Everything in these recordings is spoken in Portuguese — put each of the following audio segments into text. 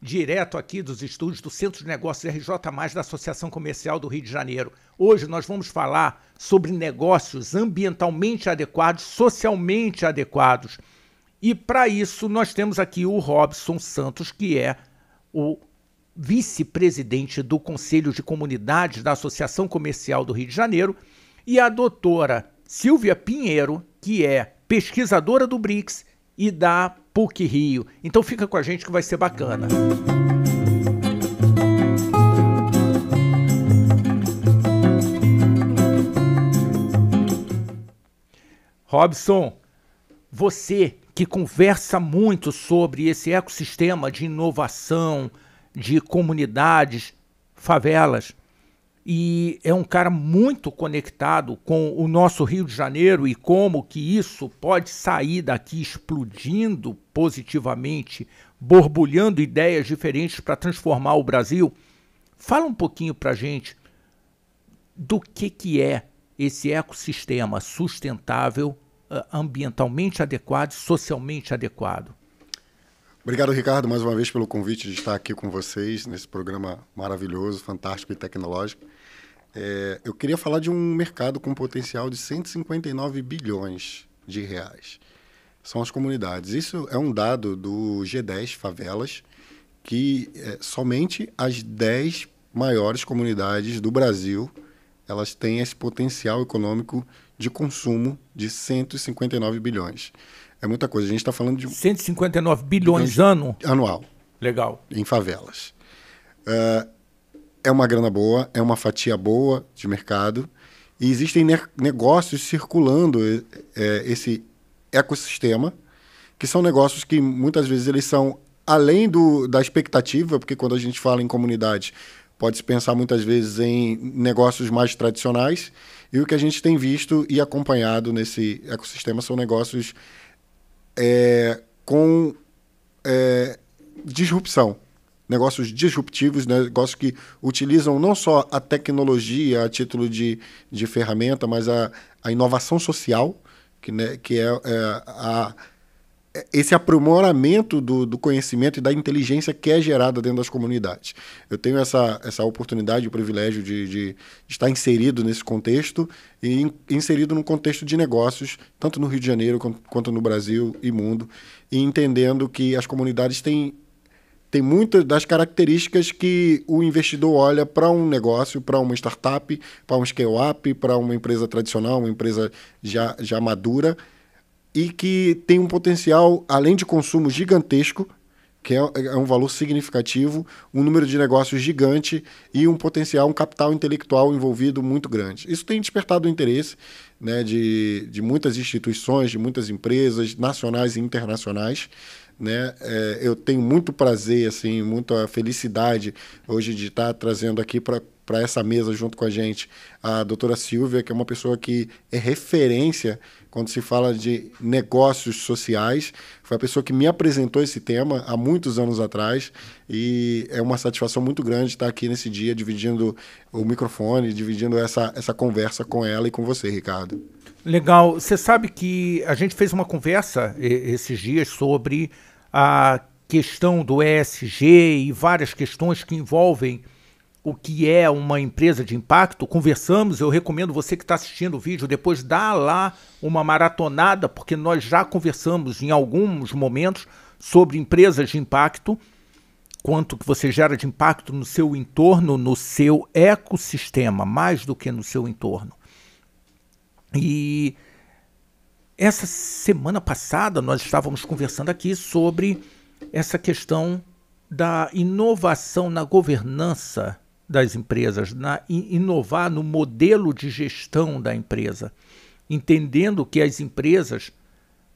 direto aqui dos estúdios do Centro de Negócios RJ, da Associação Comercial do Rio de Janeiro. Hoje nós vamos falar sobre negócios ambientalmente adequados, socialmente adequados. E para isso nós temos aqui o Robson Santos, que é o vice-presidente do Conselho de Comunidades da Associação Comercial do Rio de Janeiro, e a doutora Silvia Pinheiro, que é pesquisadora do BRICS e da PUC Rio. Então fica com a gente que vai ser bacana. Robson, você que conversa muito sobre esse ecossistema de inovação, de comunidades, favelas, e é um cara muito conectado com o nosso Rio de Janeiro e como que isso pode sair daqui explodindo positivamente, borbulhando ideias diferentes para transformar o Brasil. Fala um pouquinho para gente do que, que é esse ecossistema sustentável, ah, ambientalmente adequado, socialmente adequado. Obrigado, Ricardo, mais uma vez pelo convite de estar aqui com vocês nesse programa maravilhoso, fantástico e tecnológico. É, eu queria falar de um mercado com potencial de 159 bilhões de reais. São as comunidades. Isso é um dado do G10 Favelas, que é, somente as 10 maiores comunidades do Brasil elas têm esse potencial econômico de consumo de 159 bilhões. É muita coisa. A gente está falando de. 159 bilhões, bilhões ano? Anual. Legal. Em favelas. Uh, é uma grana boa, é uma fatia boa de mercado. E existem ne negócios circulando é, esse ecossistema, que são negócios que muitas vezes eles são além do, da expectativa, porque quando a gente fala em comunidade, pode-se pensar muitas vezes em negócios mais tradicionais. E o que a gente tem visto e acompanhado nesse ecossistema são negócios é, com é, disrupção. Negócios disruptivos, né, negócios que utilizam não só a tecnologia a título de, de ferramenta, mas a, a inovação social, que, né, que é, é a esse aprimoramento do, do, conhecimento e da inteligência que é gerada dentro das comunidades. Eu tenho essa, essa oportunidade, o privilégio de, de estar inserido nesse contexto e in, inserido no contexto de negócios, tanto no Rio de Janeiro quanto, quanto no Brasil e mundo, e entendendo que as comunidades têm, têm muitas das características que o investidor olha para um negócio, para uma startup, para um scale-up, para uma empresa tradicional, uma empresa já, já madura e que tem um potencial, além de consumo gigantesco, que é, é, um valor significativo, um número de negócios gigante e um potencial, um capital intelectual envolvido muito grande. Isso tem despertado o interesse né, de, de muitas instituições, de muitas empresas nacionais e internacionais. Né? É, eu tenho muito prazer, assim, muita felicidade hoje de estar trazendo aqui para para essa mesa junto com a gente a doutora Silvia, que é uma pessoa que é referência quando se fala de negócios sociais. Foi a pessoa que me apresentou esse tema há muitos anos atrás e é uma satisfação muito grande estar aqui nesse dia dividindo o microfone, dividindo essa, essa conversa com ela e com você, Ricardo. Legal. Você sabe que a gente fez uma conversa esses dias sobre a questão do ESG e várias questões que envolvem o que é uma empresa de impacto, conversamos. Eu recomendo você que está assistindo o vídeo, depois dá lá uma maratonada, porque nós já conversamos em alguns momentos sobre empresas de impacto, quanto que você gera de impacto no seu entorno, no seu ecossistema, mais do que no seu entorno. E essa semana passada nós estávamos conversando aqui sobre essa questão da inovação na governança das empresas, na, inovar no modelo de gestão da empresa, entendendo que as empresas,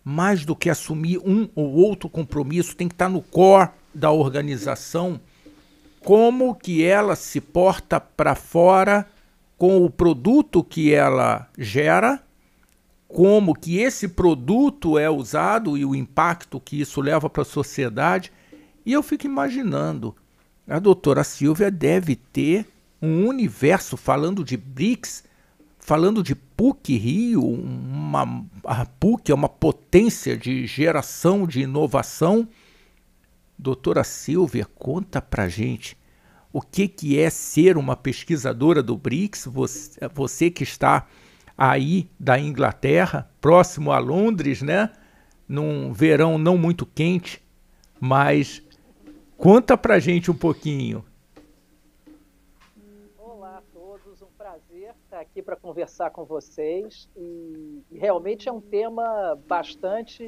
mais do que assumir um ou outro compromisso, tem que estar tá no core da organização, como que ela se porta para fora com o produto que ela gera, como que esse produto é usado e o impacto que isso leva para a sociedade. E eu fico imaginando a doutora Silvia deve ter um universo falando de BRICS, falando de PUC Rio, uma, a PUC é uma potência de geração de inovação. Doutora Silvia, conta pra gente o que, que é ser uma pesquisadora do BRICS, você, você que está aí da Inglaterra, próximo a Londres, né? Num verão não muito quente, mas Conta a gente um pouquinho. Olá a todos, um prazer estar aqui para conversar com vocês. E, realmente é um tema bastante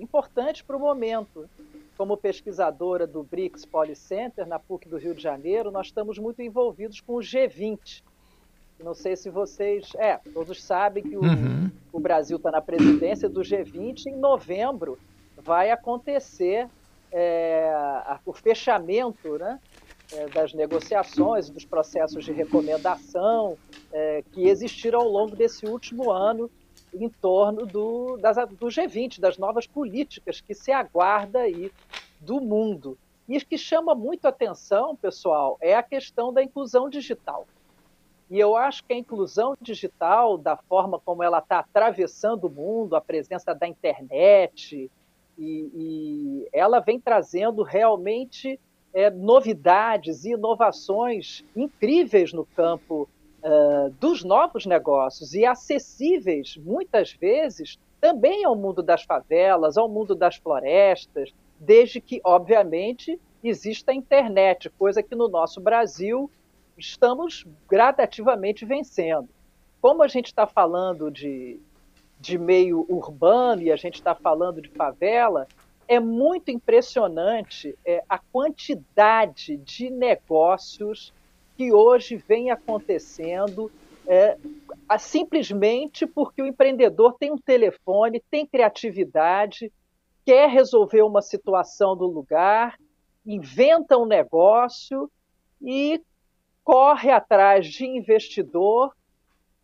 importante para o momento. Como pesquisadora do BRICS Center na PUC do Rio de Janeiro, nós estamos muito envolvidos com o G20, não sei se vocês. É, todos sabem que o, uhum. o Brasil está na presidência do G20. Em novembro vai acontecer é, o fechamento né, é, das negociações, dos processos de recomendação é, que existiram ao longo desse último ano em torno do, das, do G20, das novas políticas que se aguarda aí do mundo. E o que chama muito atenção, pessoal, é a questão da inclusão digital. E eu acho que a inclusão digital, da forma como ela está atravessando o mundo, a presença da internet, e, e ela vem trazendo realmente é, novidades e inovações incríveis no campo uh, dos novos negócios e acessíveis, muitas vezes, também ao mundo das favelas, ao mundo das florestas, desde que, obviamente, exista a internet, coisa que no nosso Brasil estamos gradativamente vencendo. Como a gente está falando de de meio urbano, e a gente está falando de favela, é muito impressionante é, a quantidade de negócios que hoje vem acontecendo é, a, simplesmente porque o empreendedor tem um telefone, tem criatividade, quer resolver uma situação do lugar, inventa um negócio e corre atrás de investidor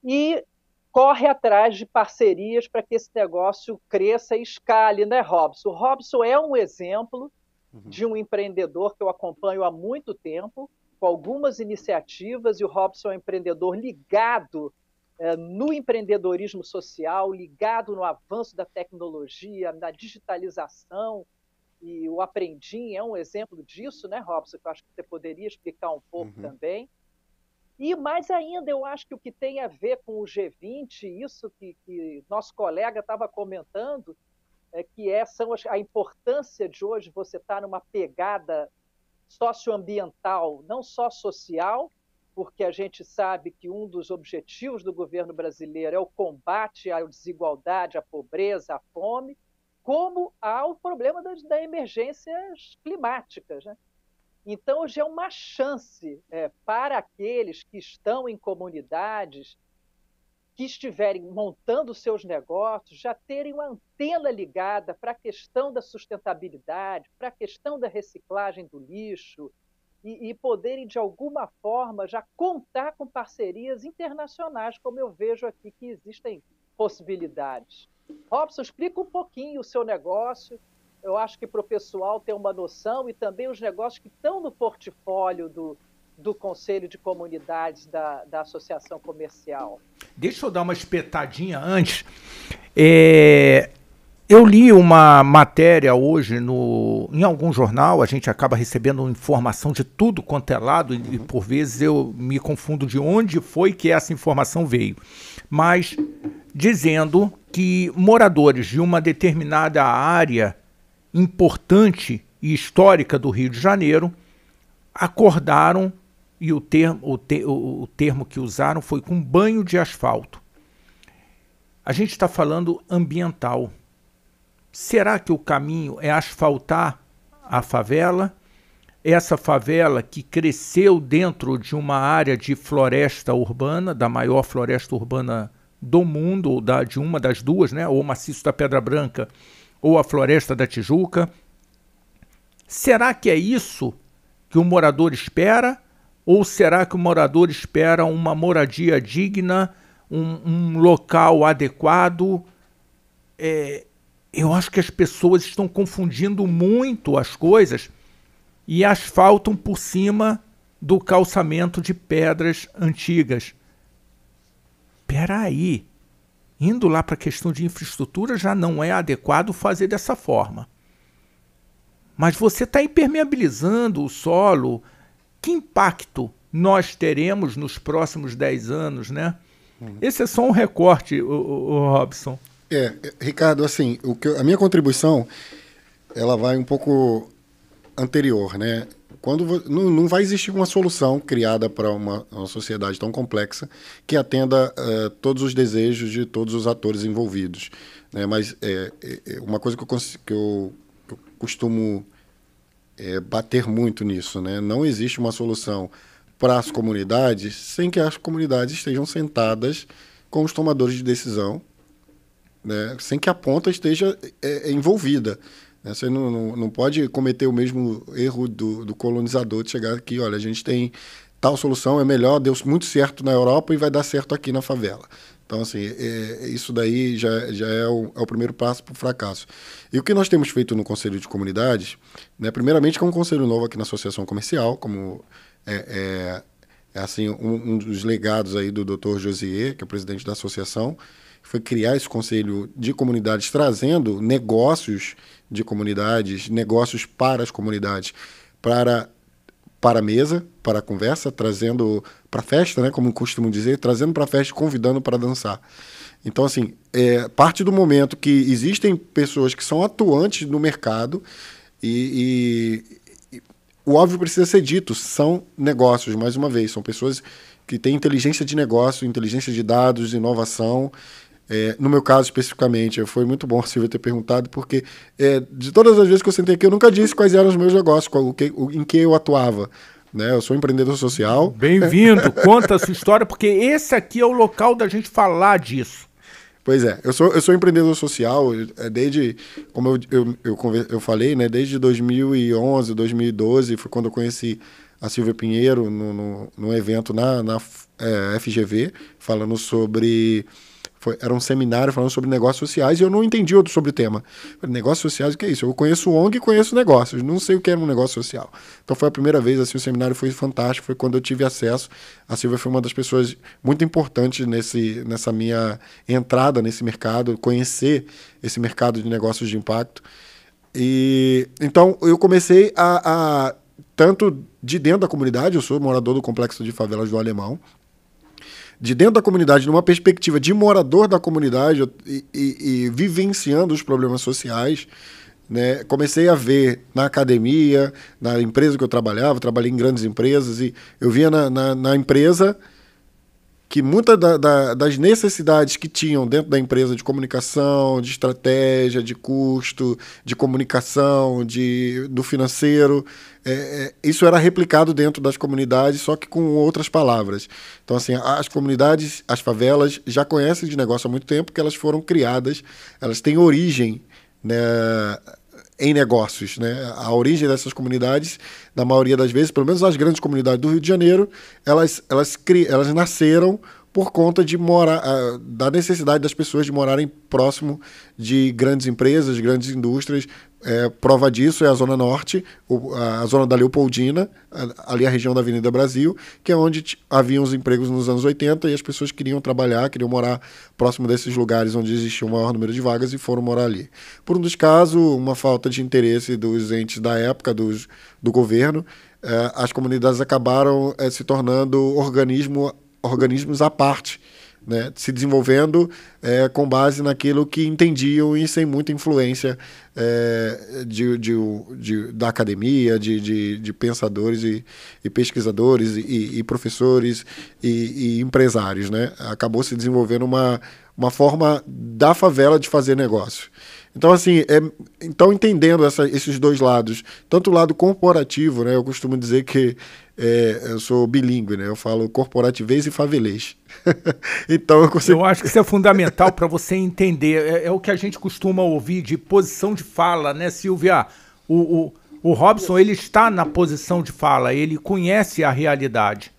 e corre atrás de parcerias para que esse negócio cresça e escale, né, Robson? O Robson é um exemplo uhum. de um empreendedor que eu acompanho há muito tempo, com algumas iniciativas, e o Robson é um empreendedor ligado é, no empreendedorismo social, ligado no avanço da tecnologia, na digitalização, e o Aprendim é um exemplo disso, né, Robson? Que eu acho que você poderia explicar um pouco uhum. também. E mais ainda, eu acho que o que tem a ver com o G20, isso que, que nosso colega estava comentando, é que é, são as, a importância de hoje você estar tá numa pegada socioambiental, não só social, porque a gente sabe que um dos objetivos do governo brasileiro é o combate à desigualdade, à pobreza, à fome, como ao problema das, das emergências climáticas. Né? Então, hoje é uma chance é, para aqueles que estão em comunidades, que estiverem montando seus negócios, já terem uma antena ligada para a questão da sustentabilidade, para a questão da reciclagem do lixo, e, e, poderem, de alguma forma, já contar com parcerias internacionais, como eu vejo aqui que existem possibilidades. Robson, explica um pouquinho o seu negócio eu acho que para o pessoal ter uma noção e também os negócios que estão no portfólio do, do Conselho de Comunidades da, da Associação Comercial. Deixa eu dar uma espetadinha antes. É, eu li uma matéria hoje no, em algum jornal, a gente acaba recebendo informação de tudo quanto é lado, e por vezes eu me confundo de onde foi que essa informação veio. Mas dizendo que moradores de uma determinada área importante e histórica do Rio de Janeiro, acordaram, e o termo, o, te, o termo que usaram foi com banho de asfalto. A gente está falando ambiental. Será que o caminho é asfaltar a favela? Essa favela que cresceu dentro de uma área de floresta urbana, da maior floresta urbana do mundo, ou da, de uma das duas, né? ou o maciço da Pedra Branca, ou a Floresta da Tijuca. Será que é isso que o morador espera? Ou será que o morador espera uma moradia digna, um, um local adequado? É, eu acho que as pessoas estão confundindo muito as coisas e asfaltam por cima do calçamento de pedras antigas. Peraí, indo lá para a questão de infraestrutura, já não é adequado fazer dessa forma. Mas você está impermeabilizando o solo. Que impacto nós teremos nos próximos 10 anos, né? Esse é só um recorte, o, o Robson. É, Ricardo, assim, o que, a minha contribuição ela vai um pouco anterior, né? quando não, não vai existir uma solução criada para uma, uma sociedade tão complexa que atenda uh, todos os desejos de todos os atores envolvidos. Né? Mas é, é, é uma coisa que eu, que eu, que eu costumo é, bater muito nisso, né? não existe uma solução para as comunidades sem que as comunidades estejam sentadas com os tomadores de decisão, né? sem que a ponta esteja é, é, envolvida. Né? Você não, não, não, pode cometer o mesmo erro do, do colonizador de chegar aqui, olha, a gente tem tal solução, é melhor, deu muito certo na Europa e vai dar certo aqui na favela. Então, assim, é, isso daí já, já é, o, é o primeiro passo para o fracasso. E o que nós temos feito no Conselho de Comunidades, né, primeiramente, com é um conselho novo aqui na Associação Comercial, como é, é, é assim um, um, dos legados aí do Dr. Josier, que é o presidente da associação, foi criar esse conselho de comunidades, trazendo negócios de comunidades, negócios para as comunidades, para para a mesa, para a conversa, trazendo para a festa, né, como costumo dizer, trazendo para a festa, convidando para dançar. Então, assim, é, parte do momento que existem pessoas que são atuantes no mercado e, e, e, o óbvio precisa ser dito, são negócios, mais uma vez, são pessoas que têm inteligência de negócio, inteligência de dados, inovação é, no meu caso especificamente, foi muito bom a Silvia ter perguntado, porque é, de todas as vezes que eu sentei aqui, eu nunca disse quais eram os meus negócios, qual, o que, o, em que eu atuava. Né? Eu sou empreendedor social. Bem-vindo, conta a sua história, porque esse aqui é o local da gente falar disso. Pois é, eu sou, eu sou empreendedor social é, desde, como eu, eu, eu, eu falei, né, desde 2011, 2012, foi quando eu conheci a Silvia Pinheiro no, no, no evento na, na é, FGV, falando sobre foi, era um seminário falando sobre negócios sociais e eu não entendi outro sobre o tema. Falei, negócios sociais, o que é isso? Eu conheço ONG e conheço negócios, não sei o que é um negócio social. Então foi a primeira vez, assim, o seminário foi fantástico, foi quando eu tive acesso. A Silvia foi uma das pessoas muito importantes nesse, nessa minha entrada nesse mercado, conhecer esse mercado de negócios de impacto. E então eu comecei a, a tanto de dentro da comunidade, eu sou morador do complexo de favelas do Alemão, de dentro da comunidade, numa perspectiva de morador da comunidade e, e, e vivenciando os problemas sociais, né, comecei a ver na academia, na empresa que eu trabalhava, trabalhei em grandes empresas, e eu via na, na, na empresa que muitas da, da, das necessidades que tinham dentro da empresa de comunicação, de estratégia, de custo, de comunicação, de, do financeiro, é, é, isso era replicado dentro das comunidades, só que com outras palavras. Então, assim, as comunidades, as favelas, já conhecem de negócio há muito tempo, que elas foram criadas, elas têm origem né, em negócios. Né? A origem dessas comunidades, na maioria das vezes, pelo menos as grandes comunidades do Rio de Janeiro, elas, elas, cri, elas nasceram por conta de morar, ah, da necessidade das pessoas de morarem próximo de grandes empresas, grandes indústrias, é, prova disso é a Zona Norte, a Zona da Leopoldina, ali a região da Avenida Brasil, que é onde haviam os empregos nos anos 80 e as pessoas queriam trabalhar, queriam morar próximo desses lugares onde existia o maior número de vagas e foram morar ali. Por um dos casos, uma falta de interesse dos entes da época, dos, do governo, é, as comunidades acabaram é, se tornando organismo, organismos à parte né, se desenvolvendo é, com base naquilo que entendiam e sem muita influência é, de, de, de, da academia, de, de pensadores e, e, pesquisadores e, e professores e, e, empresários. Né? Acabou se desenvolvendo uma, uma forma da favela de fazer negócio. Então, assim, é, então entendendo essa, esses dois lados, tanto o lado corporativo, né, eu costumo dizer que é, eu sou bilíngue, né, eu falo corporativez e favelês. então eu consigo. Eu acho que isso é fundamental para você entender. É, é, o que a gente costuma ouvir de posição de fala, né, Silvia? O, o, o Robson, ele está na posição de fala, ele conhece a realidade.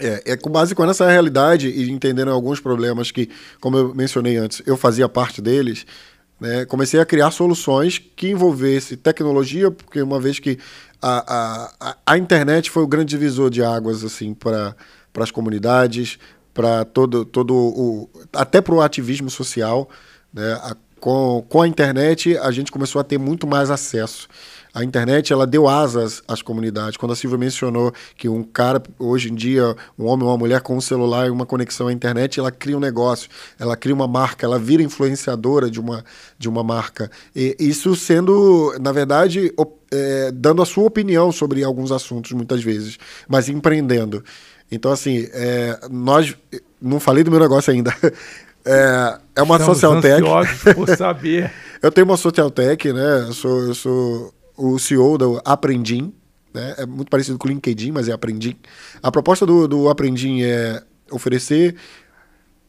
É, é com base com essa realidade e entendendo alguns problemas que, como eu mencionei antes, eu fazia parte deles. Né, comecei a criar soluções que envolvesse tecnologia, porque uma vez que a, a, a internet foi o grande divisor de águas assim para para as comunidades, para todo, todo o. até para o ativismo social. Né? A, com, com a internet, a gente começou a ter muito mais acesso. A internet ela deu asas às comunidades. Quando a Silvia mencionou que um cara, hoje em dia, um homem ou uma mulher com um celular e uma conexão à internet, ela cria um negócio, ela cria uma marca, ela vira influenciadora de uma, de uma marca. E isso sendo, na verdade, op, é, dando a sua opinião sobre alguns assuntos, muitas vezes, mas empreendendo. Então, assim, é, nós. Não falei do meu negócio ainda. É, é uma Estamos social tech. por saber. eu tenho uma social tech, né? Eu sou, eu sou o CEO do Aprendim. Né? É muito parecido com o LinkedIn, mas é Aprendim. A proposta do, do Aprendim é oferecer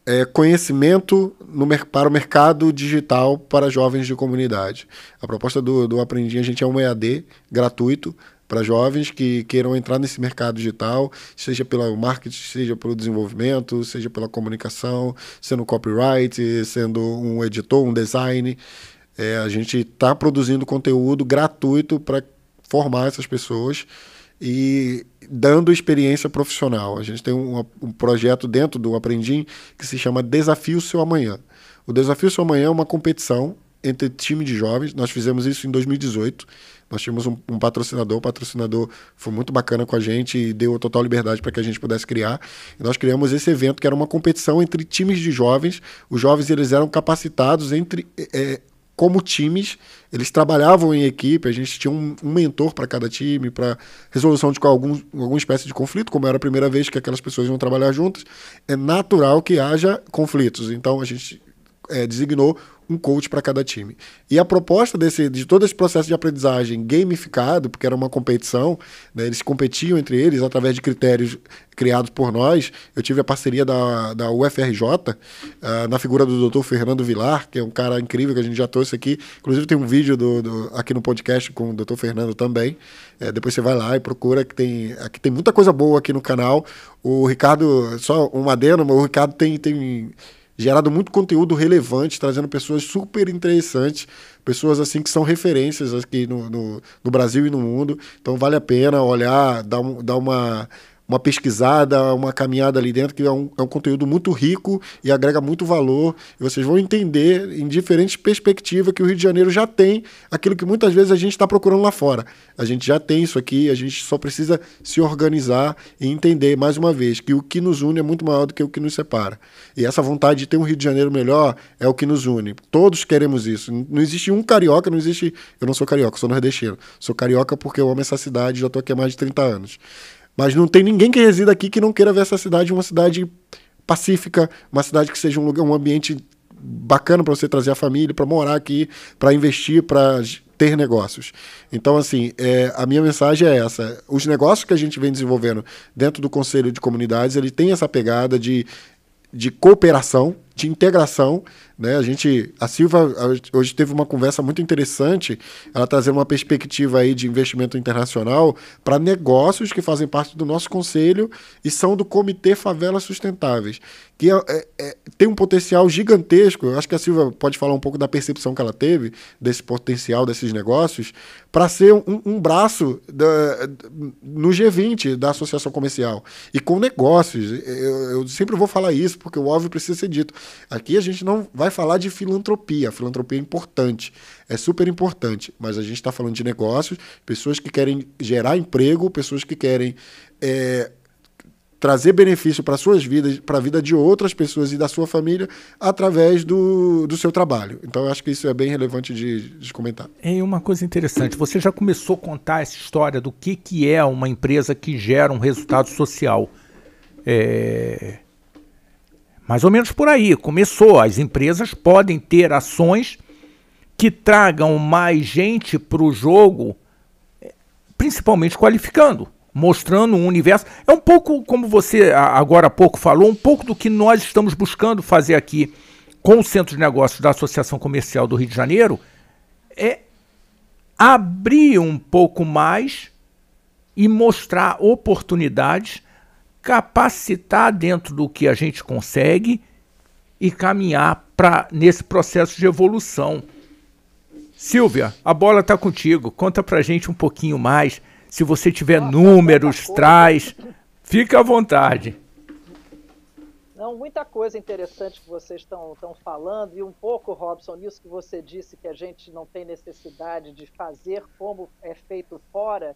é, conhecimento no, para o mercado digital para jovens de comunidade. A proposta do, do Aprendim, a gente é um EAD gratuito, para jovens que queiram entrar nesse mercado digital, seja pelo marketing, seja pelo desenvolvimento, seja pela comunicação, sendo copyright, sendo um editor, um design. É, a gente está produzindo conteúdo gratuito para formar essas pessoas e dando experiência profissional. A gente tem um, um projeto dentro do Aprendim que se chama Desafio Seu Amanhã. O Desafio Seu Amanhã é uma competição entre time de jovens. Nós fizemos isso em 2018. Nós tínhamos um, um patrocinador, o patrocinador foi muito bacana com a gente e deu total liberdade para que a gente pudesse criar. E nós criamos esse evento que era uma competição entre times de jovens. Os jovens eles eram capacitados entre é, é, como times, eles trabalhavam em equipe, a gente tinha um, um mentor para cada time, para resolução de algum, alguma espécie de conflito, como era a primeira vez que aquelas pessoas iam trabalhar juntas, é natural que haja conflitos. Então a gente é, designou um coach para cada time. E a proposta desse, de todo esse processo de aprendizagem gamificado, porque era uma competição, né, eles competiam entre eles através de critérios criados por nós. Eu tive a parceria da, da UFRJ, uh, ah, na figura do doutor Fernando Vilar, que é um cara incrível que a gente já trouxe aqui. Inclusive tem um vídeo do, do aqui no podcast com o doutor Fernando também. É, depois você vai lá e procura, que tem, aqui tem muita coisa boa aqui no canal. O Ricardo, só um adeno, o Ricardo tem, tem gerado muito conteúdo relevante, trazendo pessoas super interessantes, pessoas assim que são referências aqui no, no, no Brasil e no mundo. Então vale a pena olhar, dar, um, dar uma uma pesquisada, uma caminhada ali dentro, que é um, é um conteúdo muito rico e agrega muito valor. E vocês vão entender em diferentes perspectivas que o Rio de Janeiro já tem aquilo que muitas vezes a gente está procurando lá fora. A gente já tem isso aqui, a gente só precisa se organizar e entender, mais uma vez, que o que nos une é muito maior do que o que nos separa. E essa vontade de ter um Rio de Janeiro melhor é o que nos une. Todos queremos isso. Não existe um carioca, não existe. Eu não sou carioca, sou nordestino. Sou carioca porque eu amo essa cidade, já estou aqui há mais de 30 anos. Mas não tem ninguém que resida aqui que não queira ver essa cidade uma cidade pacífica, uma cidade que seja um lugar, um ambiente bacana para você trazer a família, para morar aqui, para investir, para ter negócios. Então, assim, é, a minha mensagem é essa. Os negócios que a gente vem desenvolvendo dentro do Conselho de Comunidades, ele tem essa pegada de, de cooperação, de integração. Né? A gente, a Silva hoje teve uma conversa muito interessante, ela trazer uma perspectiva aí de investimento internacional para negócios que fazem parte do nosso conselho e são do Comitê Favelas Sustentáveis, que é, é, é, tem um potencial gigantesco. Eu acho que a Silva pode falar um pouco da percepção que ela teve desse potencial desses negócios para ser um, um braço da, no G20 da associação comercial e com negócios. Eu, eu sempre vou falar isso porque o óbvio precisa ser dito Aqui a gente não vai falar de filantropia. A filantropia é importante, é super importante, mas a gente está falando de negócios, pessoas que querem gerar emprego, pessoas que querem é, trazer benefício para suas vidas, para a vida de outras pessoas e da sua família através do, do seu trabalho. Então eu acho que isso é bem relevante de, de comentar. É uma coisa interessante. Você já começou a contar essa história do que, que é uma empresa que gera um resultado social. É, mais ou menos por aí. Começou. As empresas podem ter ações que tragam mais gente para o jogo, principalmente qualificando, mostrando um universo. É um pouco como você agora há pouco falou, um pouco do que nós estamos buscando fazer aqui com o Centro de Negócios da Associação Comercial do Rio de Janeiro, é abrir um pouco mais e mostrar oportunidades capacitar dentro do que a gente consegue e caminhar para nesse processo de evolução. Silvia, a bola está contigo. Conta para a gente um pouquinho mais. Se você tiver Nossa, números, traz. Fica à vontade. Não, muita coisa interessante que vocês estão falando, e um pouco, Robson, nisso que você disse que a gente não tem necessidade de fazer como é feito fora.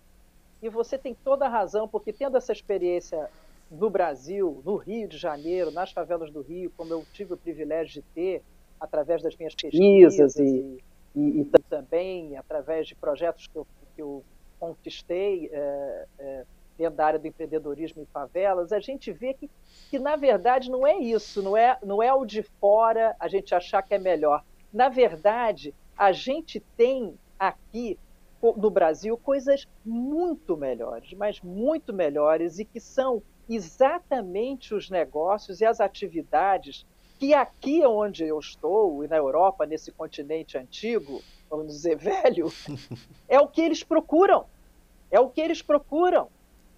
E você tem toda a razão, porque tendo essa experiência no Brasil, no Rio de Janeiro, nas favelas do Rio, como eu tive o privilégio de ter, através das minhas pesquisas e, e, e também através de projetos que eu, que eu conquistei é, é, dentro da área do empreendedorismo e favelas, a gente vê que, que na verdade, não é isso, não é, não é o de fora a gente achar que é melhor. Na verdade, a gente tem aqui no Brasil coisas muito melhores, mas muito melhores e que são exatamente os negócios e as atividades que aqui onde eu estou, e na Europa, nesse continente antigo, vamos dizer velho, é o que eles procuram. É o que eles procuram.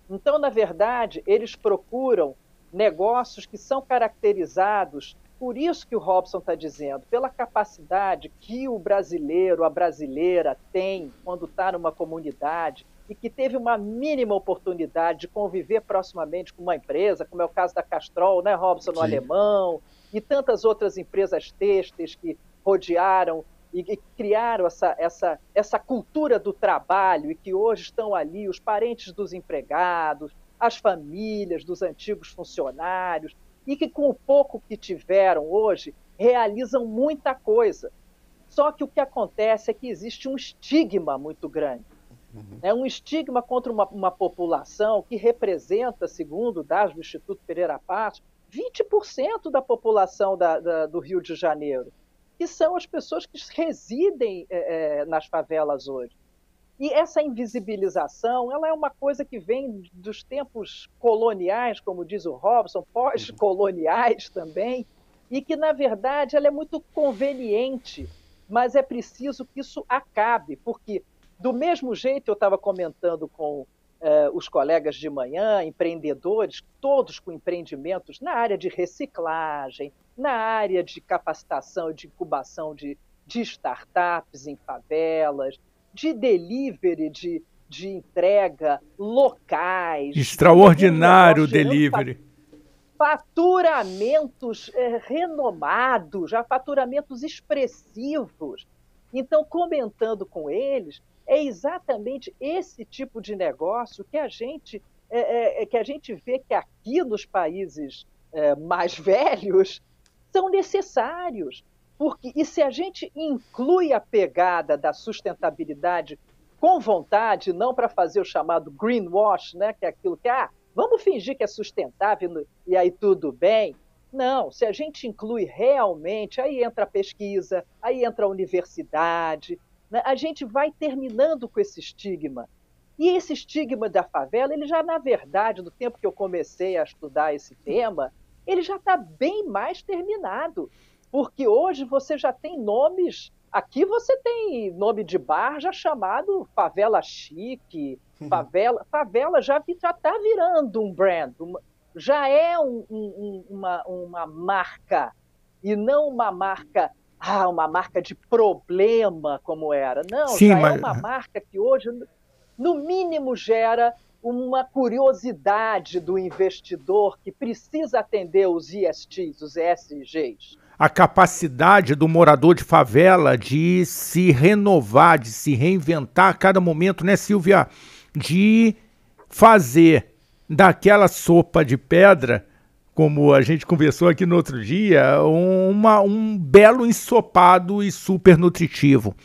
Então, na verdade, eles procuram negócios que são caracterizados, por isso que o Robson está dizendo, pela capacidade que o brasileiro, a brasileira tem quando está numa comunidade, e que teve uma mínima oportunidade de conviver proximamente com uma empresa, como é o caso da Castrol, né, Robson, no Alemão, e tantas outras empresas têxteis que rodearam e, e criaram essa, essa, essa cultura do trabalho e que hoje estão ali os parentes dos empregados, as famílias dos antigos funcionários, e que com o pouco que tiveram hoje, realizam muita coisa. Só que o que acontece é que existe um estigma muito grande Uhum. É um estigma contra uma, uma população que representa, segundo dados do Instituto Pereira Passo, 20% da população da, da, do Rio de Janeiro, que são as pessoas que residem é, é, nas favelas hoje. E essa invisibilização, ela é uma coisa que vem dos tempos coloniais, como diz o Robson, pós-coloniais uhum. também, e que na verdade ela é muito conveniente, mas é preciso que isso acabe, porque do mesmo jeito, eu estava comentando com eh, os colegas de manhã, empreendedores, todos com empreendimentos na área de reciclagem, na área de capacitação e de incubação de, de startups em favelas, de delivery, de, de entrega, locais. Extraordinário de delivery faturamentos eh, renomados, já faturamentos expressivos. Então, comentando com eles, é exatamente esse tipo de negócio que a gente, é, é, é, que a gente vê que aqui nos países é, mais velhos são necessários. Porque, e se a gente inclui a pegada da sustentabilidade com vontade, não para fazer o chamado greenwash, né, que é aquilo que, ah, vamos fingir que é sustentável e aí tudo bem, não, se a gente inclui realmente, aí entra a pesquisa, aí entra a universidade, né? A gente vai terminando com esse estigma. E esse estigma da favela, ele já, na verdade, do tempo que eu comecei a estudar esse tema, ele já está bem mais terminado. Porque hoje você já tem nomes. Aqui você tem nome de bar já chamado Favela Chique, uhum. favela, favela já está virando um brand, uma, já é um, um, uma, uma marca, e não uma marca ah, uma marca de problema como era. Não, Sim, já é mas... é uma marca que hoje, no mínimo, gera uma curiosidade do investidor que precisa atender os ISTs, os ESGs. A capacidade do morador de favela de se renovar, de se reinventar a cada momento, né, Silvia? De fazer daquela sopa de pedra como a gente conversou aqui no outro dia, uma, um belo ensopado e super nutritivo.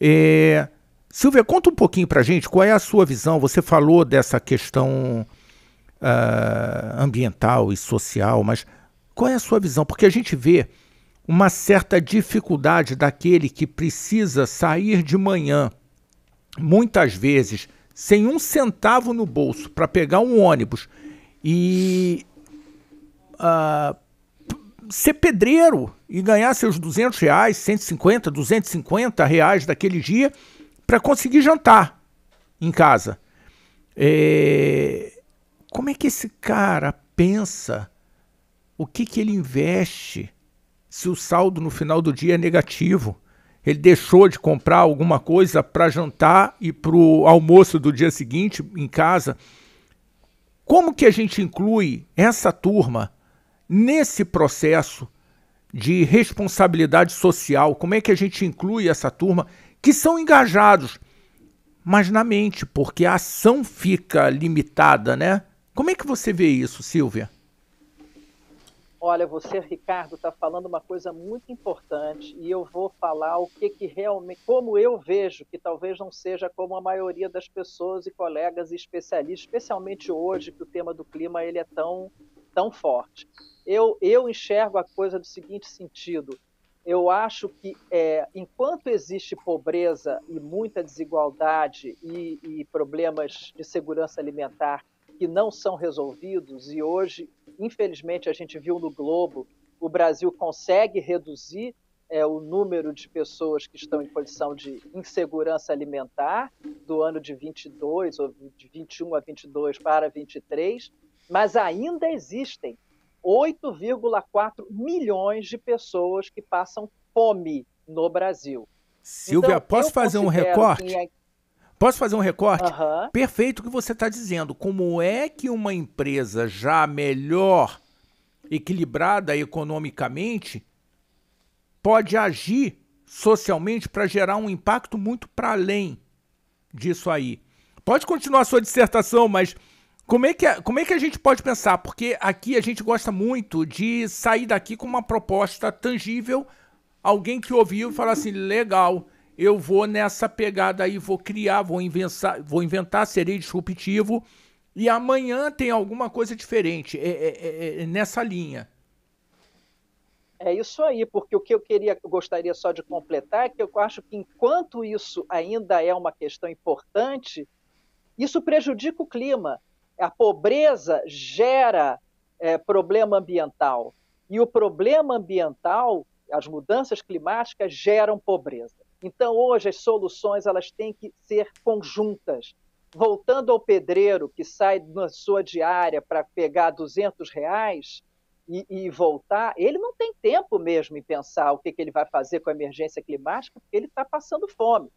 É, Silvia, conta um pouquinho para gente qual é a sua visão. Você falou dessa questão uh, ambiental e social, mas qual é a sua visão? Porque a gente vê uma certa dificuldade daquele que precisa sair de manhã, muitas vezes, sem um centavo no bolso, para pegar um ônibus e ser pedreiro e ganhar seus 200 reais, 150, 250 reais daquele dia para conseguir jantar em casa. É... Como é que esse cara pensa? O que, que ele investe se o saldo no final do dia é negativo? Ele deixou de comprar alguma coisa para jantar e para o almoço do dia seguinte em casa? Como que a gente inclui essa turma nesse processo de responsabilidade social, como é que a gente inclui essa turma que são engajados, mas na mente, porque a ação fica limitada, né? Como é que você vê isso, Silvia? Olha, você, Ricardo, está falando uma coisa muito importante e eu vou falar o que, que realmente, como eu vejo, que talvez não seja como a maioria das pessoas e colegas e especialistas, especialmente hoje que o tema do clima ele é tão, tão forte eu, eu enxergo a coisa do seguinte sentido. Eu acho que é, enquanto existe pobreza e muita desigualdade e, e problemas de segurança alimentar que não são resolvidos, e hoje, infelizmente, a gente viu no globo, o Brasil consegue reduzir é, o número de pessoas que estão em condição de insegurança alimentar do ano de 22 ou de 21 a 22 para 23, mas ainda existem. 8,4 milhões de pessoas que passam fome no Brasil. Silvia, então, posso, fazer um é- posso fazer um recorte? Posso fazer um recorte? Perfeito o que você está dizendo. Como é que uma empresa já melhor equilibrada economicamente pode agir socialmente para gerar um impacto muito para além disso aí? Pode continuar a sua dissertação, mas como é, que a, como é que a gente pode pensar? Porque aqui a gente gosta muito de sair daqui com uma proposta tangível, alguém que ouviu e falar assim: legal, eu vou nessa pegada aí, vou criar, vou inventar, vou inventar, serei disruptivo, e amanhã tem alguma coisa diferente. É é, é, é, é, nessa linha. É isso aí, porque o que eu queria, eu gostaria só de completar é que eu acho que enquanto isso ainda é uma questão importante, isso prejudica o clima a pobreza gera é, problema ambiental. E o problema ambiental, as mudanças climáticas geram pobreza. Então, hoje, as soluções elas têm que ser conjuntas. Voltando ao pedreiro que sai na sua diária para pegar 200 reais, e, e, voltar, ele não tem tempo mesmo em pensar o que, que ele vai fazer com a emergência climática, porque ele está passando fome.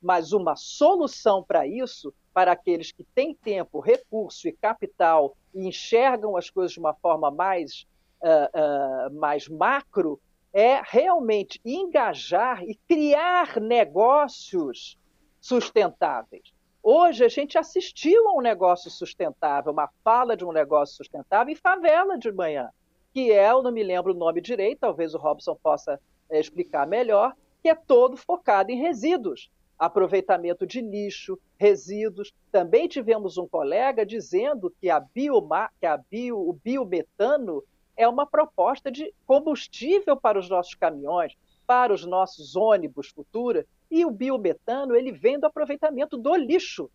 Mas uma solução para isso para aqueles que têm tempo, recurso e capital e enxergam as coisas de uma forma mais, uh, uh, mais macro, é realmente engajar e criar negócios sustentáveis. Hoje a gente assistiu a um negócio sustentável, uma fala de um negócio sustentável em favela de manhã, que é, eu não me lembro o nome direito, talvez o Robson possa eh, explicar melhor, que é todo focado em resíduos aproveitamento de lixo, resíduos. Também tivemos um colega dizendo que, a bioma, que a bio, o biometano é uma proposta de combustível para os nossos caminhões, para os nossos ônibus futura, e o biometano ele vem do aproveitamento do lixo.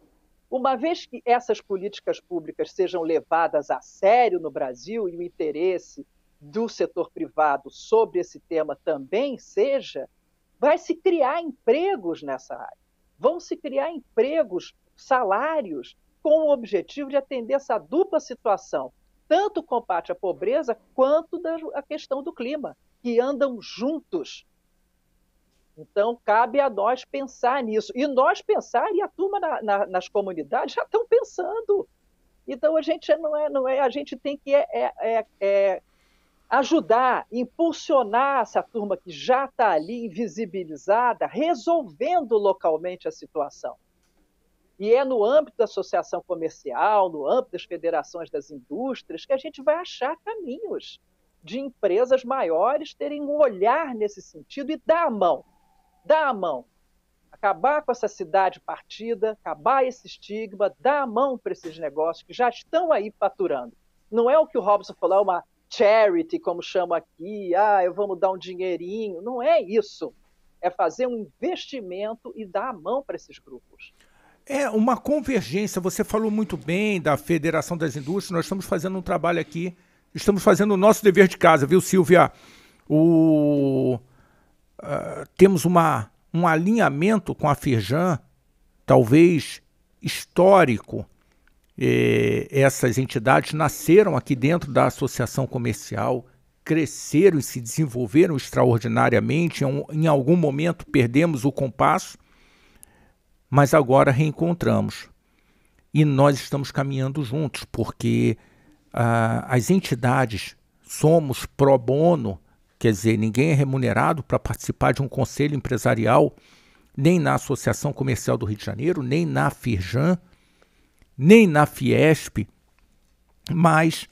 Uma vez que essas políticas públicas sejam levadas a sério no Brasil e o interesse do setor privado sobre esse tema também seja, vai se criar empregos nessa área. Vão se criar empregos, salários, com o objetivo de atender essa dupla situação, tanto o combate à pobreza quanto da, a questão do clima, que andam juntos. Então, cabe a nós pensar nisso. E nós pensar, e a turma na, na, nas comunidades já estão pensando. Então, a gente não é, não é a gente tem que é, é, é, é ajudar, impulsionar essa turma que já está ali invisibilizada, resolvendo localmente a situação. E é no âmbito da associação comercial, no âmbito das federações das indústrias, que a gente vai achar caminhos de empresas maiores terem um olhar nesse sentido e dar a mão. Dar a mão. Acabar com essa cidade partida, acabar esse estigma, dar a mão para esses negócios que já estão aí faturando. Não é o que o Robson falou, é uma charity, como chama aqui, ah, eu vamos dar um dinheirinho. Não é isso. É fazer um investimento e dar a mão para esses grupos. É uma convergência. Você falou muito bem da Federação das Indústrias. Nós estamos fazendo um trabalho aqui. Estamos fazendo o nosso dever de casa, viu, Silvia? O, uh, temos uma, um alinhamento com a Firjan, talvez histórico, é, essas entidades nasceram aqui dentro da associação comercial, cresceram e se desenvolveram extraordinariamente. Em, em algum momento perdemos o compasso, mas agora reencontramos. E nós estamos caminhando juntos, porque ah, as entidades somos pro bono, quer dizer, ninguém é remunerado para participar de um conselho empresarial, nem na Associação Comercial do Rio de Janeiro, nem na FIRJAN nem na Fiesp, mas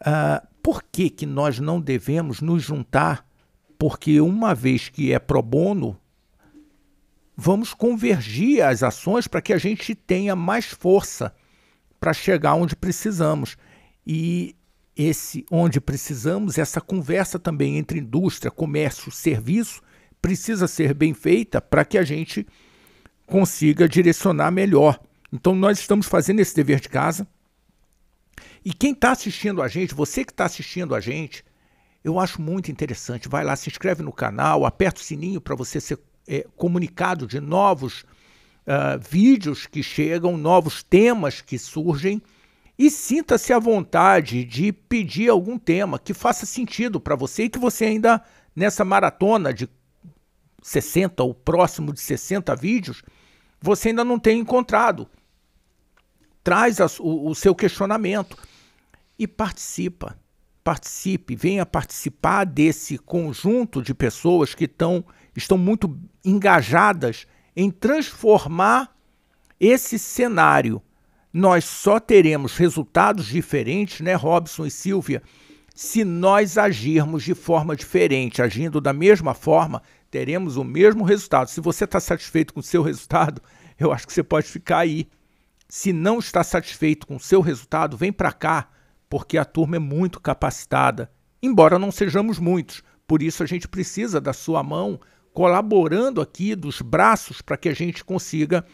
ah, por que, que nós não devemos nos juntar? Porque uma vez que é pro bono, vamos convergir as ações para que a gente tenha mais força para chegar onde precisamos. E esse onde precisamos, essa conversa também entre indústria, comércio, serviço, precisa ser bem feita para que a gente consiga direcionar melhor então nós estamos fazendo esse dever de casa. E quem está assistindo a gente, você que está assistindo a gente, eu acho muito interessante. Vai lá, se inscreve no canal, aperta o sininho para você ser é, comunicado de novos uh, vídeos que chegam, novos temas que surgem. E sinta-se à vontade de pedir algum tema que faça sentido para você e que você ainda, nessa maratona de 60 ou próximo de 60 vídeos, você ainda não tenha encontrado traz o, o seu questionamento e participa. Participe, venha participar desse conjunto de pessoas que tão, estão muito engajadas em transformar esse cenário. Nós só teremos resultados diferentes, né, Robson e Silvia, se nós agirmos de forma diferente. Agindo da mesma forma, teremos o mesmo resultado. Se você está satisfeito com o seu resultado, eu acho que você pode ficar aí se não está satisfeito com o seu resultado, vem para cá, porque a turma é muito capacitada. Embora não sejamos muitos, por isso a gente precisa da sua mão colaborando aqui, dos braços, para que a gente consiga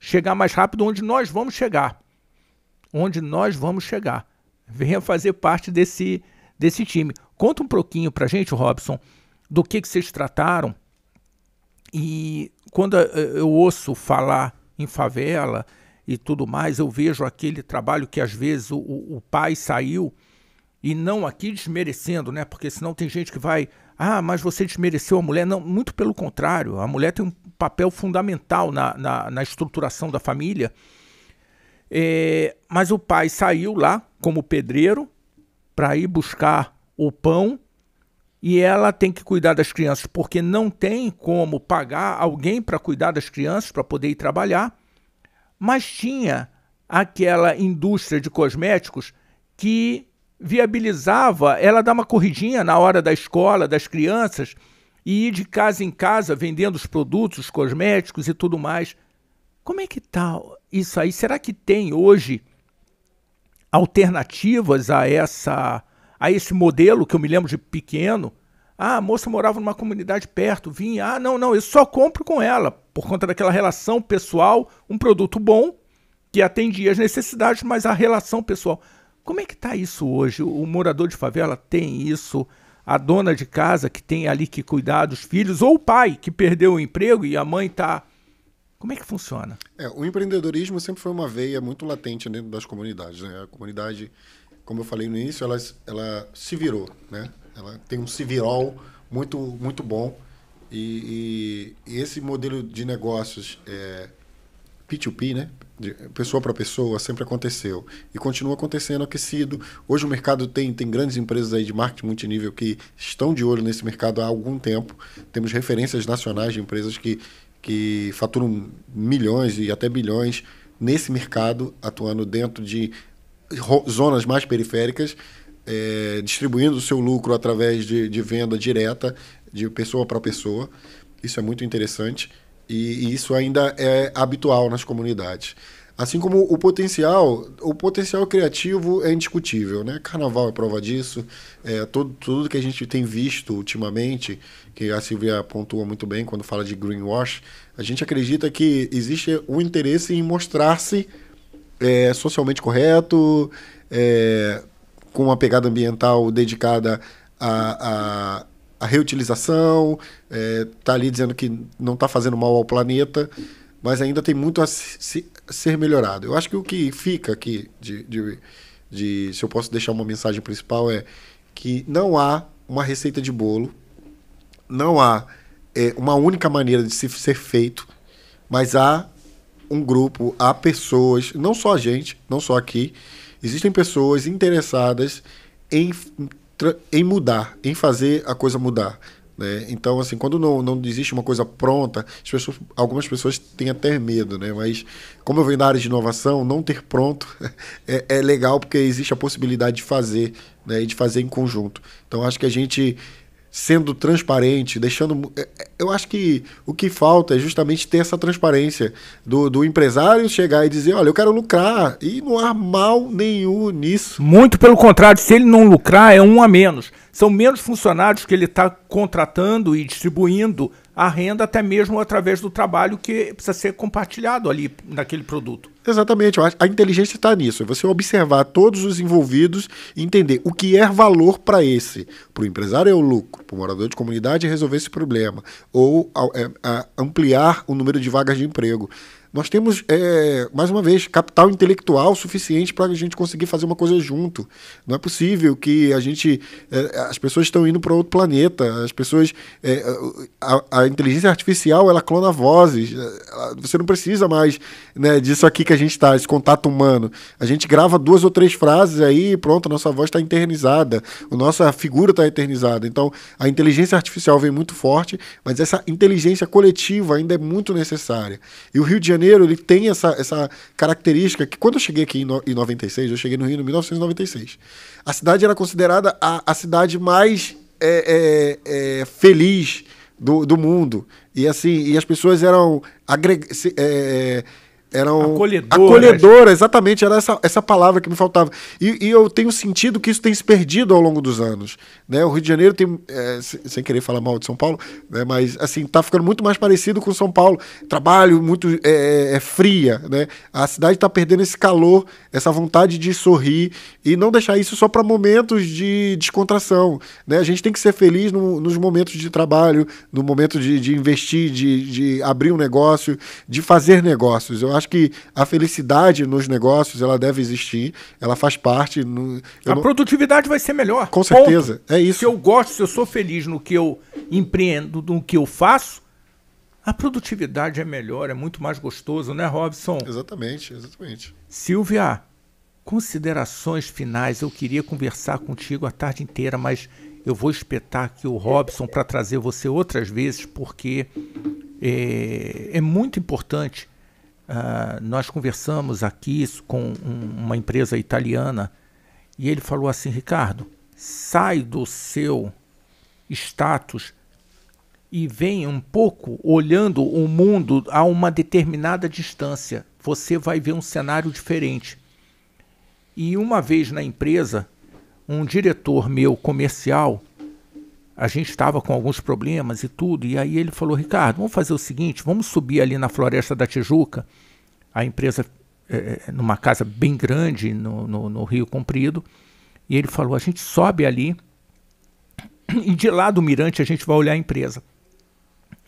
chegar mais rápido onde nós vamos chegar. Onde nós vamos chegar. Venha fazer parte desse, desse time. Conta um pouquinho para a gente, Robson, do que, que vocês trataram. E quando eh, eu ouço falar em favela, e tudo mais, eu vejo aquele trabalho que às vezes o, o pai saiu e não aqui desmerecendo, né? Porque senão tem gente que vai, ah, mas você desmereceu a mulher. Não, muito pelo contrário, a mulher tem um papel fundamental na, na, na estruturação da família. É, mas o pai saiu lá como pedreiro para ir buscar o pão e ela tem que cuidar das crianças porque não tem como pagar alguém para cuidar das crianças para poder ir trabalhar mas tinha aquela indústria de cosméticos que viabilizava ela dar uma corridinha na hora da escola, das crianças, e ir de casa em casa vendendo os produtos, os cosméticos e tudo mais. Como é que está isso aí? Será que tem hoje alternativas a essa a esse modelo que eu me lembro de pequeno ah, a moça morava numa comunidade perto, vinha. Ah, não, não, eu só compro com ela, por conta daquela relação pessoal, um produto bom que atendia as necessidades, mas a relação pessoal. Como é que está isso hoje? O morador de favela tem isso? A dona de casa que tem ali que cuidar dos filhos, ou o pai que perdeu o emprego e a mãe está como é que funciona? É, o empreendedorismo sempre foi uma veia muito latente dentro das comunidades. Né? A comunidade, como eu falei no início, ela, ela se virou. Né? Ela tem um civirol muito, muito bom. E, e, e esse modelo de negócios é, P2P, né? De pessoa para pessoa, sempre aconteceu. E continua acontecendo aquecido. Hoje o mercado tem, tem grandes empresas aí de marketing multinível que estão de olho nesse mercado há algum tempo. Temos referências nacionais de empresas que, que faturam milhões e até bilhões nesse mercado, atuando dentro de zonas mais periféricas é, distribuindo o seu lucro através de, de venda direta de pessoa para pessoa. Isso é muito interessante e, e isso ainda é habitual nas comunidades. Assim como o potencial, o potencial criativo é indiscutível, né? Carnaval é prova disso. É, todo, tudo que a gente tem visto ultimamente, que a Silvia pontua muito bem quando fala de greenwash, a gente acredita que existe um interesse em mostrar-se é, socialmente correto, é, com uma pegada ambiental dedicada à, à, reutilização, está é, tá ali dizendo que não está fazendo mal ao planeta, mas ainda tem muito a se, ser melhorado. Eu acho que o que fica aqui, de, de, de, se eu posso deixar uma mensagem principal, é que não há uma receita de bolo, não há é, uma única maneira de se ser feito, mas há um grupo, há pessoas, não só a gente, não só aqui, existem pessoas interessadas em, em mudar, em fazer a coisa mudar. Né? Então, assim, quando não, não existe uma coisa pronta, pessoas, algumas pessoas têm até medo, né? Mas, como eu venho da área de inovação, não ter pronto é, é legal porque existe a possibilidade de fazer, né? E de fazer em conjunto. Então, acho que a gente sendo transparente, deixando. É, é, eu acho que o que falta é justamente ter essa transparência do, do empresário chegar e dizer: olha, eu quero lucrar. E não há mal nenhum nisso. Muito pelo contrário, se ele não lucrar, é um a menos. São menos funcionários que ele está contratando e distribuindo a renda até mesmo através do trabalho que precisa ser compartilhado ali naquele produto. Exatamente, a inteligência está nisso. É você observar todos os envolvidos e entender o que é valor para esse. Para o empresário é o lucro, para o morador de comunidade é resolver esse problema. Ou a, a, é, a ampliar o número de vagas de emprego nós temos, é, mais uma vez, capital intelectual suficiente para a gente conseguir fazer uma coisa junto. Não é possível que a gente. É, as pessoas estão indo para outro planeta, as pessoas. É, a, a, inteligência artificial, ela clona vozes. É, você não precisa mais né, disso aqui que a gente está, esse contato humano. A gente grava duas ou três frases aí e pronto, a nossa voz está eternizada, a nossa figura está eternizada. Então, a inteligência artificial vem muito forte, mas essa inteligência coletiva ainda é muito necessária. E o Rio de Janeiro Janeiro ele tem essa, essa característica que quando eu cheguei aqui em, no, em 96, eu cheguei no Rio em 1996, a cidade era considerada a, a cidade mais é, é, é, feliz do, do mundo. E assim, e as pessoas eram é, eram acolhedoras. acolhedora exatamente, era essa, essa palavra que me faltava. E, e, eu tenho sentido que isso tem se perdido ao longo dos anos. Né? O Rio de Janeiro tem, é, sem querer falar mal de São Paulo, né? mas assim, tá ficando muito mais parecido com São Paulo. Trabalho muito é, é, é fria, né? A cidade está perdendo esse calor essa vontade de sorrir e não deixar isso só para momentos de descontração. Né? A gente tem que ser feliz no, nos momentos de trabalho, no momento de, de investir, de, de abrir um negócio, de fazer negócios. Eu acho que a felicidade nos negócios ela deve existir, ela faz parte. No, a não... produtividade vai ser melhor. Com certeza, Ponto. é isso. Se eu gosto, se eu sou feliz no que eu empreendo, no que eu faço, a produtividade é melhor, é muito mais gostoso, né, Robson? Exatamente, exatamente. Silvia, considerações finais. Eu queria conversar contigo a tarde inteira, mas eu vou espetar aqui o Robson para trazer você outras vezes, porque é, é muito importante. Uh, nós conversamos aqui com um, uma empresa italiana e ele falou assim: Ricardo, sai do seu status e vem um pouco olhando o mundo a uma determinada distância você vai ver um cenário diferente. E uma vez na empresa, um diretor meu comercial, a gente estava com alguns problemas e tudo, e aí ele falou: Ricardo, vamos fazer o seguinte, vamos subir ali na Floresta da Tijuca, a empresa é, é numa casa bem grande no, no, no Rio Comprido, e ele falou: a gente sobe ali e de lá do mirante a gente vai olhar a empresa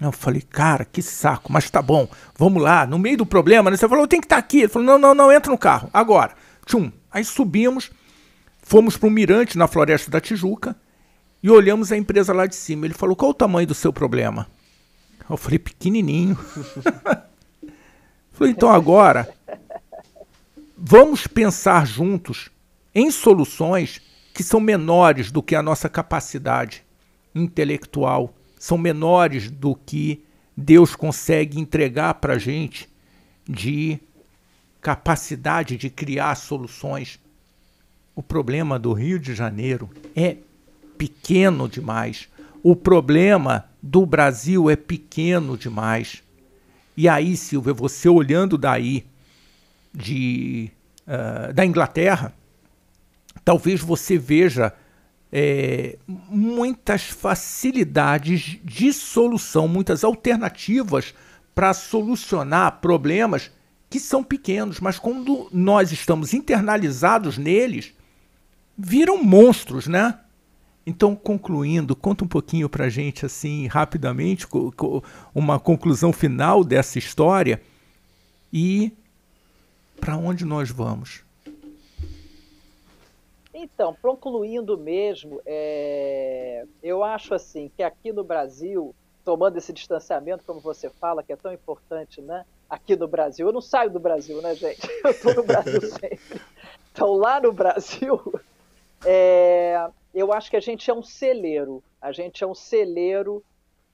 eu falei, cara, que saco, mas tá bom, vamos lá. No meio do problema, né? Você falou, tem que estar tá aqui. Ele falou, não, não, não, entra no carro, agora. Tchum. Aí subimos, fomos para um mirante na Floresta da Tijuca e olhamos a empresa lá de cima. Ele falou, qual o tamanho do seu problema? Eu falei, pequenininho. eu falei, então agora, vamos pensar juntos em soluções que são menores do que a nossa capacidade intelectual são menores do que Deus consegue entregar para a gente de capacidade de criar soluções. O problema do Rio de Janeiro é pequeno demais. O problema do Brasil é pequeno demais. E aí, Silvia, é você olhando daí de, uh, da Inglaterra, talvez você veja é, muitas facilidades de solução, muitas alternativas para solucionar problemas que são pequenos, mas quando nós estamos internalizados neles, viram monstros, né? Então, concluindo, conta um pouquinho para gente, assim, rapidamente, uma conclusão final dessa história e para onde nós vamos. Então, concluindo mesmo, é... eu acho assim que aqui no Brasil, tomando esse distanciamento, como você fala, que é tão importante, né? Aqui no Brasil, eu não saio do Brasil, né, gente? Eu estou no Brasil sempre. Então, lá no Brasil, é... eu acho que a gente é um celeiro. A gente é um celeiro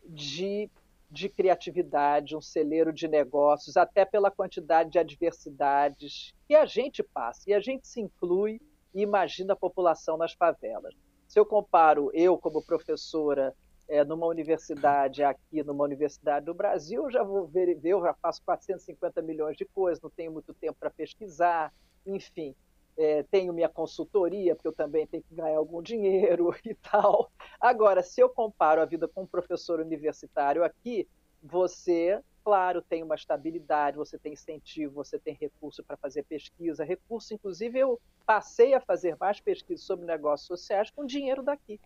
de de criatividade, um celeiro de negócios, até pela quantidade de adversidades que a gente passa e a gente se inclui e imagina a população nas favelas. Se eu comparo eu como professora é, numa universidade aqui, numa universidade do Brasil, eu já vou ver, eu já faço 450 milhões de coisas, não tenho muito tempo para pesquisar, enfim, é, tenho minha consultoria, porque eu também tenho que ganhar algum dinheiro e tal. Agora, se eu comparo a vida com um professor universitário aqui, você claro, tem uma estabilidade, você tem incentivo, você tem recurso para fazer pesquisa, recurso, inclusive, eu passei a fazer mais pesquisas sobre negócios sociais com dinheiro daqui,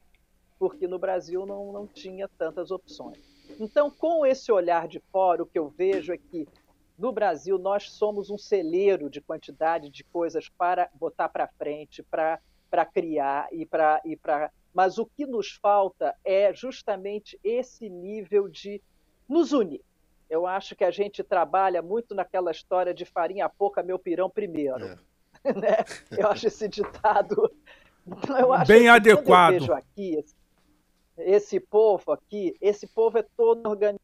porque no Brasil não, não tinha tantas opções. Então, com esse olhar de fora, o que eu vejo é que no Brasil nós somos um celeiro de quantidade de coisas para botar para frente, para para criar e para e para mas o que nos falta é justamente esse nível de nos unir eu acho que a gente trabalha muito naquela história de farinha pouca, meu pirão primeiro. É. né? Eu acho esse ditado então, bem adequado. Eu vejo aqui, esse, esse povo aqui, esse povo é todo organizado.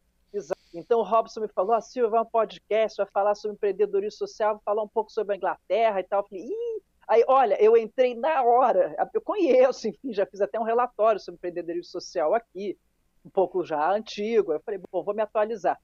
Então o Robson me falou, ah, Silvio, vai um podcast, vai falar sobre empreendedorismo social, vai falar um pouco sobre a Inglaterra e tal. Eu falei, Ih! Aí, olha, eu entrei na hora, eu conheço, enfim, já fiz até um relatório sobre empreendedorismo social aqui, um pouco já antigo. Eu falei, bom, vou me atualizar.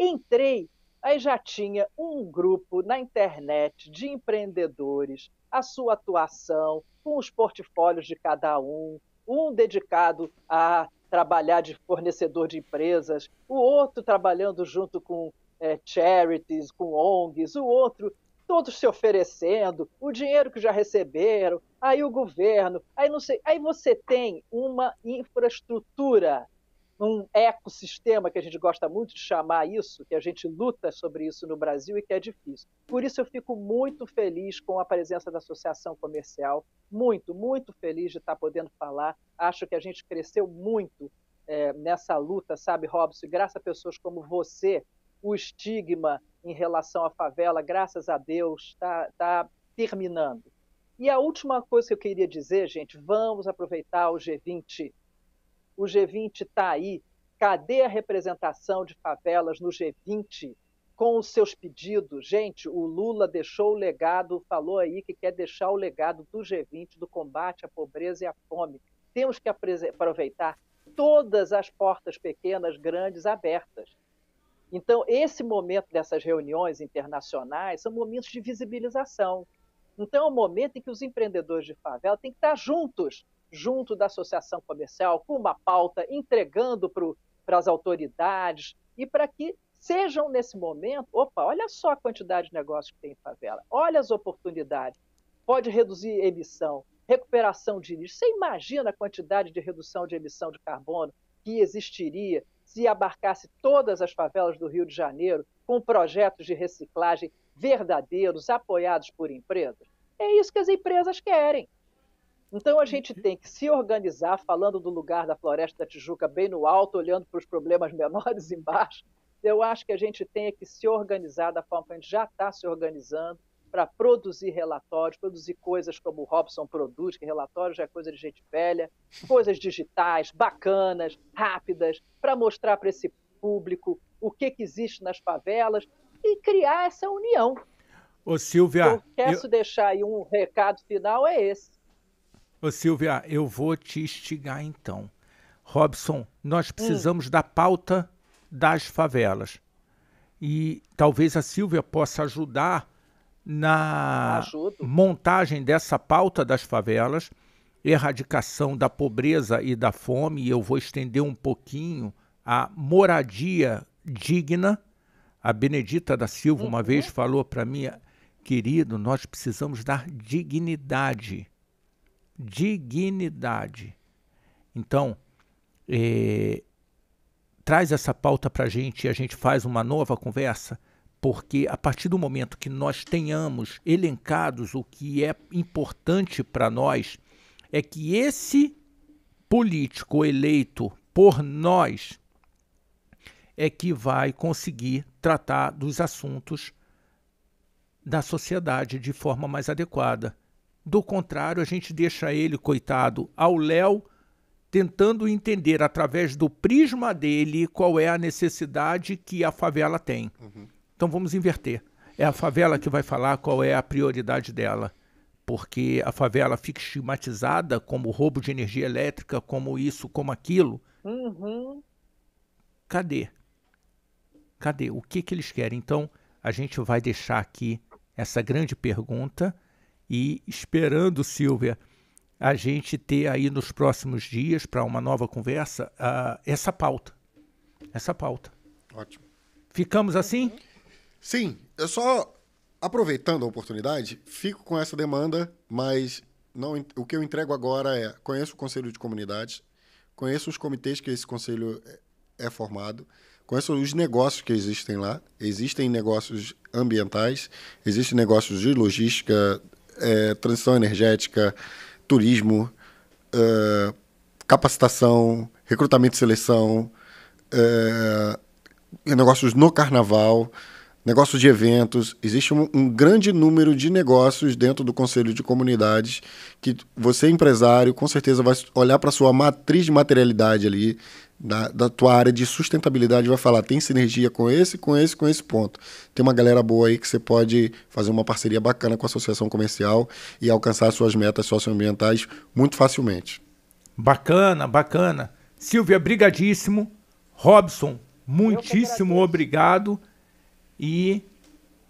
Entrei, aí já tinha um grupo na internet de empreendedores, a sua atuação, com os portfólios de cada um, um dedicado a trabalhar de fornecedor de empresas, o outro trabalhando junto com é, charities, com ONGs, o outro todos se oferecendo, o dinheiro que já receberam, aí o governo, aí não sei, aí você tem uma infraestrutura num ecossistema que a gente gosta muito de chamar isso, que a gente luta sobre isso no Brasil e que é difícil. Por isso eu fico muito feliz com a presença da Associação Comercial, muito, muito feliz de estar podendo falar. Acho que a gente cresceu muito é, nessa luta, sabe, Robson? Graças a pessoas como você, o estigma em relação à favela, graças a Deus, está tá terminando. E a última coisa que eu queria dizer, gente, vamos aproveitar o G20 o G20 está aí. Cadê a representação de favelas no G20 com os seus pedidos? Gente, o Lula deixou o legado, falou aí que quer deixar o legado do G20 do combate à pobreza e à fome. Temos que aproveitar todas as portas pequenas, grandes, abertas. Então, esse momento dessas reuniões internacionais são momentos de visibilização. Então, é um momento em que os empreendedores de favela têm que estar juntos junto da associação comercial, com uma pauta, entregando para as autoridades e para que sejam nesse momento, opa, olha só a quantidade de negócio que tem em favela, olha as oportunidades, pode reduzir emissão, recuperação de lixo. Você imagina a quantidade de redução de emissão de carbono que existiria se abarcasse todas as favelas do Rio de Janeiro com projetos de reciclagem verdadeiros, apoiados por empresas? É isso que as empresas querem. Então a gente uhum. tem que se organizar, falando do lugar da Floresta da Tijuca bem no alto, olhando para os problemas menores embaixo. Eu acho que a gente tem que se organizar da forma que a gente já está se organizando para produzir relatórios, produzir coisas como o Robson produz, que relatórios já é coisa de gente velha, coisas digitais, bacanas, rápidas, para mostrar para esse público o que, que existe nas favelas e criar essa união. Ô, Silvia. Eu quero eu... deixar aí um recado final: é esse. Ô Silvia, eu vou te instigar então. Robson, nós hum. precisamos hum. da pauta das favelas. E talvez a Silvia possa ajudar na Ajudo. montagem dessa pauta das favelas, erradicação da pobreza e da fome, e eu vou estender um pouquinho a moradia digna. A Benedita da Silva uhum. uma vez falou para mim, querido, nós precisamos dar dignidade dignidade. Então, eh, traz essa pauta para a gente e a gente faz uma nova conversa, porque a partir do momento que nós tenhamos elencados o que é importante para nós, é que esse político eleito por nós é que vai conseguir tratar dos assuntos da sociedade de forma mais adequada. Do contrário, a gente deixa ele, coitado, ao léu, tentando entender através do prisma dele qual é a necessidade que a favela tem. Uhum. Então vamos inverter. É a favela que vai falar qual é a prioridade dela. Porque a favela fica estigmatizada como roubo de energia elétrica, como isso, como aquilo. Uhum. Cadê? Cadê? O que, que eles querem? Então, a gente vai deixar aqui essa grande pergunta e esperando, Silvia, a gente ter aí nos próximos dias, para uma nova conversa, uh, essa pauta. Essa pauta. Ótimo. Ficamos assim? Sim, eu só, aproveitando a oportunidade, fico com essa demanda, mas não, o que eu entrego agora é: conheço o Conselho de Comunidades, conheço os comitês que esse conselho é, é formado, conheço os negócios que existem lá. Existem negócios ambientais, existem negócios de logística é, transição energética, turismo, é, capacitação, recrutamento e seleção, é, negócios no carnaval negócio de eventos. Existe um, um, grande número de negócios dentro do Conselho de Comunidades que você, empresário, com certeza vai olhar para a sua matriz de materialidade ali, da, da tua área de sustentabilidade, vai falar: tem sinergia com esse, com esse, com esse ponto. Tem uma galera boa aí que você pode fazer uma parceria bacana com a associação comercial e alcançar suas metas socioambientais muito facilmente. Bacana, bacana. Silvia, brigadíssimo. Robson, muitíssimo obrigado. E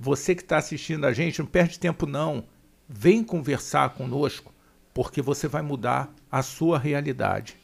você que está assistindo a gente, não perde tempo não. Vem conversar conosco, porque você vai mudar a sua realidade.